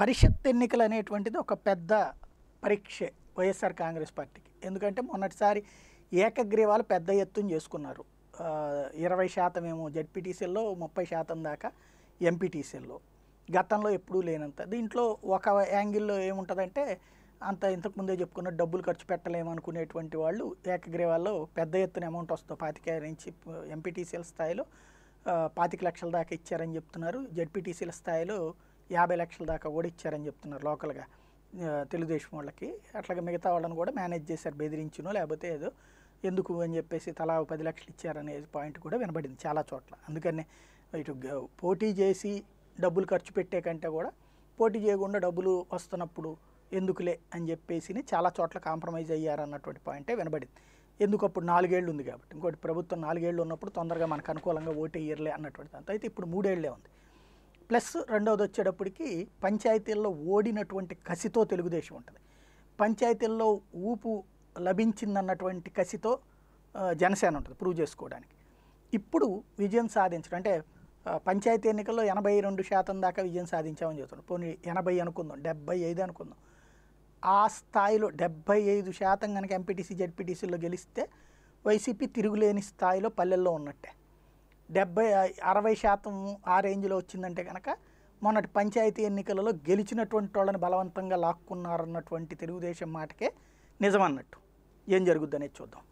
పరిషత్ ఎన్నికలు అనేటువంటిది ఒక పెద్ద పరీక్షే వైఎస్ఆర్ కాంగ్రెస్ పార్టీకి ఎందుకంటే మొన్నటిసారి ఏకగ్రీవాలు పెద్ద ఎత్తున చేసుకున్నారు ఇరవై శాతం ఏమో జడ్పీటీసీల్లో ముప్పై శాతం దాకా ఎంపీటీసీల్లో గతంలో ఎప్పుడూ లేనంత దీంట్లో ఒక యాంగిల్లో ఏముంటుందంటే అంత ఇంతకుముందే చెప్పుకున్న డబ్బులు ఖర్చు పెట్టలేమనుకునేటువంటి వాళ్ళు ఏకగ్రీవాల్లో పెద్ద ఎత్తున అమౌంట్ వస్తుంది పాతిక నుంచి ఎంపీటీసీల స్థాయిలో పాతిక లక్షల దాకా ఇచ్చారని చెప్తున్నారు జడ్పీటీసీల స్థాయిలో యాభై లక్షల దాకా ఓడిచ్చారని చెప్తున్నారు లోకల్గా తెలుగుదేశం వాళ్ళకి అట్లాగే మిగతా వాళ్ళని కూడా మేనేజ్ చేశారు బెదిరించును లేకపోతే ఏదో ఎందుకు అని చెప్పేసి తలా పది లక్షలు ఇచ్చారనే పాయింట్ కూడా వినబడింది చాలా చోట్ల అందుకనే ఇటు పోటీ చేసి డబ్బులు ఖర్చు పెట్టే కంటే కూడా పోటీ చేయకుండా డబ్బులు వస్తున్నప్పుడు ఎందుకులే అని చెప్పేసి చాలా చోట్ల కాంప్రమైజ్ అయ్యారన్నటువంటి పాయింటే వినబడింది ఎందుకు అప్పుడు నాలుగేళ్ళు ఉంది కాబట్టి ఇంకోటి ప్రభుత్వం నాలుగేళ్ళు ఉన్నప్పుడు తొందరగా మనకు అనుకూలంగా ఓటు వేయర్లే అన్నటువంటి దాంతో అయితే ఇప్పుడు మూడేళ్లే ఉంది ప్లస్ రెండవది వచ్చేటప్పటికి పంచాయతీల్లో ఓడినటువంటి కసితో తెలుగుదేశం ఉంటుంది పంచాయతీల్లో ఊపు లభించిందన్నటువంటి కసితో జనసేన ఉంటుంది ప్రూవ్ చేసుకోవడానికి ఇప్పుడు విజయం సాధించడం అంటే పంచాయతీ ఎన్నికల్లో ఎనభై రెండు శాతం దాకా విజయం సాధించామని చెబుతున్నాం పోనీ ఎనభై అనుకుందాం డెబ్బై ఐదు అనుకుందాం ఆ స్థాయిలో డెబ్బై ఐదు శాతం కనుక ఎంపీటీసీ జెడ్పీటీసీలో గెలిస్తే వైసీపీ తిరుగులేని స్థాయిలో పల్లెల్లో ఉన్నట్టే డెబ్బై అరవై శాతం ఆ రేంజ్లో వచ్చిందంటే కనుక మొన్నటి పంచాయతీ ఎన్నికలలో గెలిచినటువంటి వాళ్ళని బలవంతంగా లాక్కున్నారన్నటువంటి తెలుగుదేశం మాటకే నిజమన్నట్టు ఏం జరుగుద్దనేది చూద్దాం